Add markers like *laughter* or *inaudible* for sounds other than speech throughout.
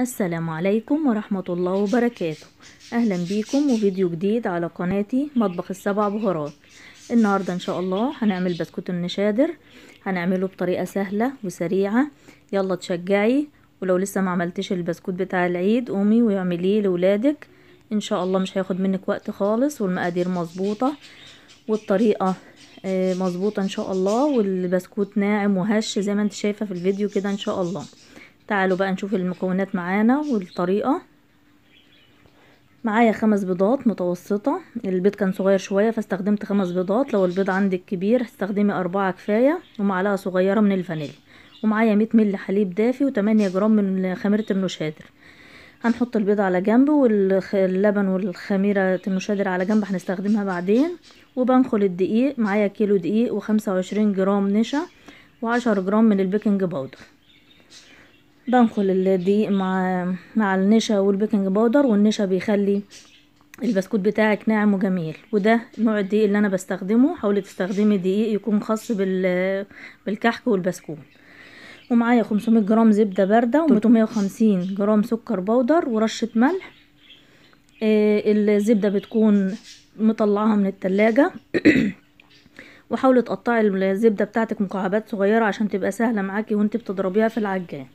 السلام عليكم ورحمة الله وبركاته أهلا بيكم وفيديو جديد على قناتي مطبخ السبع بهارات النهاردة إن شاء الله هنعمل بسكوت النشادر هنعمله بطريقة سهلة وسريعة يلا تشجعي ولو لسه ما عملتش البسكوت بتاع العيد قومي واعمليه لولادك إن شاء الله مش هياخد منك وقت خالص والمقادير مظبوطة والطريقة آه، مظبوطة إن شاء الله والبسكوت ناعم وهش زي ما انت شايفة في الفيديو كده إن شاء الله تعالوا بقى نشوف المكونات معانا والطريقة معايا خمس بيضات متوسطة البيض كان صغير شوية فاستخدمت خمس بيضات لو البيض عندك كبير هتستخدمي أربعة كفاية ومعلقة صغيرة من الفانيليا ومعايا مية مل حليب دافي وتمانية جرام من خميرة النشادر هنحط البيض على جنب واللبن والخميرة النشادر على جنب هنستخدمها بعدين وبنخل الدقيق معايا كيلو دقيق وخمسة وعشرين جرام نشا وعشر جرام من البيكنج باودر بنخل الدقيق مع مع النشا والبيكنج باودر والنشا بيخلي البسكوت بتاعك ناعم وجميل وده نوع الدقيق اللي انا بستخدمه حاولي تستخدمي دقيق يكون خاص بال بالكحك والبسكوت ومعايا 500 جرام زبده بارده و350 جرام سكر بودر ورشه ملح آه، الزبده بتكون مطلعاها من التلاجة *coughs* وحاولي تقطعي الزبده بتاعتك مكعبات صغيره عشان تبقى سهله معاكي وانت بتضربيها في العجان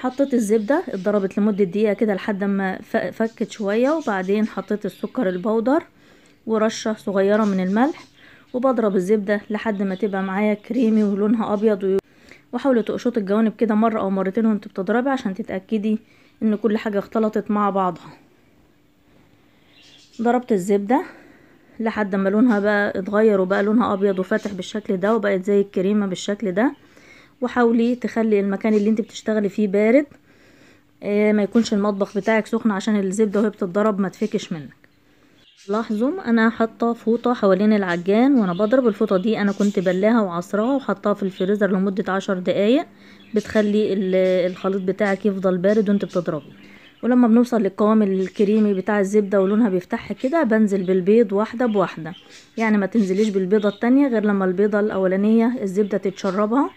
حطيت الزبدة اتضربت لمدة دقيقة كده لحد ما فكت شوية وبعدين حطيت السكر البودر ورشة صغيرة من الملح وبضرب الزبدة لحد ما تبقى معايا كريمي ولونها أبيض وحاولي تقشطي الجوانب كده مرة أو مرتين وانت بتضربي عشان تتأكدي ان كل حاجة اختلطت مع بعضها ضربت الزبدة لحد ما لونها بقى اتغير وبقى لونها أبيض وفاتح بالشكل ده وبقت زي الكريمة بالشكل ده وحاولي تخلي المكان اللي انت بتشتغلي فيه بارد آه ما يكونش المطبخ بتاعك سخن عشان الزبدة وهي بتتضرب ما تفكش منك لاحظوا انا حاطه فوطه حوالين العجان وانا بضرب الفوطه دي انا كنت بلاها وعصراها وحطاها في الفريزر لمده عشر دقايق بتخلي الخليط بتاعك يفضل بارد وانت بتضربه ولما بنوصل للقوام الكريمي بتاع الزبده ولونها بيفتح كده بنزل بالبيض واحده بواحده يعني ما تنزليش بالبيضه التانية غير لما البيضه الاولانيه الزبده تتشربها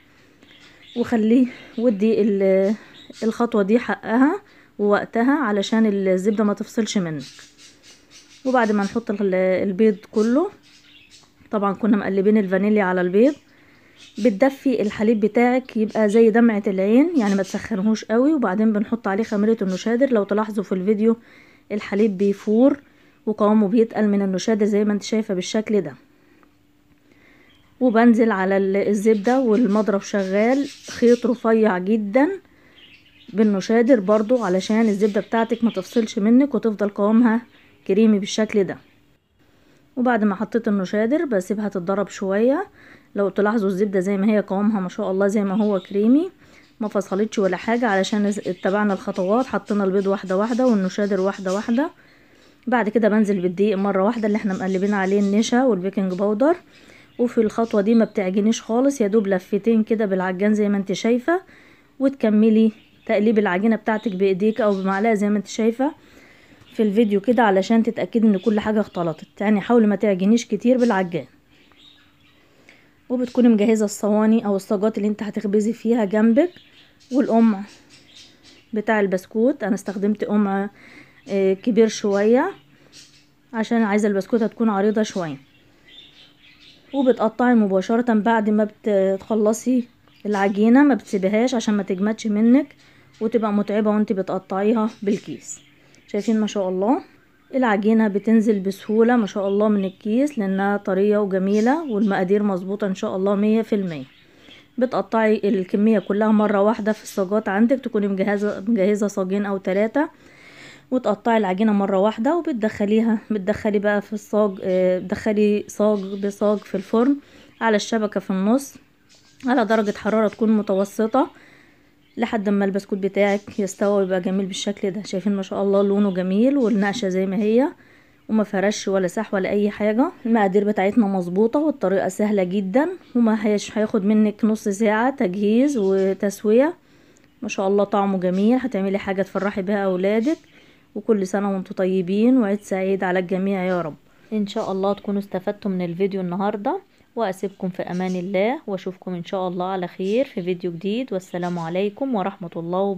وخليه ودي الخطوة دي حقها ووقتها علشان الزبدة ما تفصلش منك وبعد ما نحط البيض كله طبعا كنا مقلبين الفانيليا على البيض بتدفي الحليب بتاعك يبقى زي دمعة العين يعني ما تسخنهوش قوي وبعدين بنحط عليه خميرة النشادر لو تلاحظوا في الفيديو الحليب بيفور وقوامه بيتقل من النشادر زي ما انت شايفة بالشكل ده وبنزل على الزبدة والمضرب شغال خيط رفيع جدا بالنشادر برضو علشان الزبدة بتاعتك ما تفصلش منك وتفضل قوامها كريمي بالشكل ده وبعد ما حطيت النشادر بسيبها تتضرب شوية لو تلاحظوا الزبدة زي ما هي قوامها ما شاء الله زي ما هو كريمي ما فصلتش ولا حاجة علشان اتبعنا الخطوات حطينا البيض واحدة واحدة والنشادر واحدة واحدة بعد كده بنزل بالدقيق مرة واحدة اللي احنا مقلبين عليه النشا والبيكنج بودر وفي الخطوة دي ما بتعجنيش خالص يا دوب لفتين كده بالعجان زي ما انت شايفة وتكملي تقليب العجينة بتاعتك بايديك او بمعلقة زي ما انت شايفة في الفيديو كده علشان تتأكدي ان كل حاجة اختلطت يعني حاولي ما تعجنيش كتير بالعجان وبتكوني مجهزة الصواني او الصاجات اللي انت هتخبزي فيها جنبك والقمع بتاع البسكوت انا استخدمت قمع آه، كبير شوية عشان عايزة البسكوتة تكون عريضة شوية وبتقطعي مباشرة بعد ما بتخلصي العجينة ما بتسيبهاش عشان ما تجمدش منك وتبقى متعبة وانت بتقطعيها بالكيس شايفين ما شاء الله العجينة بتنزل بسهولة ما شاء الله من الكيس لانها طرية وجميلة والمقادير مظبوطة ان شاء الله مية في المية بتقطعي الكمية كلها مرة واحدة في الصاجات عندك تكوني مجهزة مجهزة صاجين او تلاتة وتقطعي العجينه مره واحده وبتدخليها بتدخلي بقى في الصاج آه، بتدخلي صاج بصاج في الفرن على الشبكه في النص على درجه حراره تكون متوسطه لحد ما البسكوت بتاعك يستوى ويبقى جميل بالشكل ده شايفين ما شاء الله لونه جميل والنقشه زي ما هي وما فرش ولا ساح ولا اي حاجه المقادير بتاعتنا مظبوطه والطريقه سهله جدا وما هيش هياخد منك نص ساعه تجهيز وتسويه ما شاء الله طعمه جميل هتعملي حاجه تفرحي بها اولادك وكل سنة وانتم طيبين وعيد سعيد على الجميع يا رب ان شاء الله تكونوا استفدتوا من الفيديو النهاردة واسيبكم في امان الله واشوفكم ان شاء الله على خير في فيديو جديد والسلام عليكم ورحمة الله وبركاته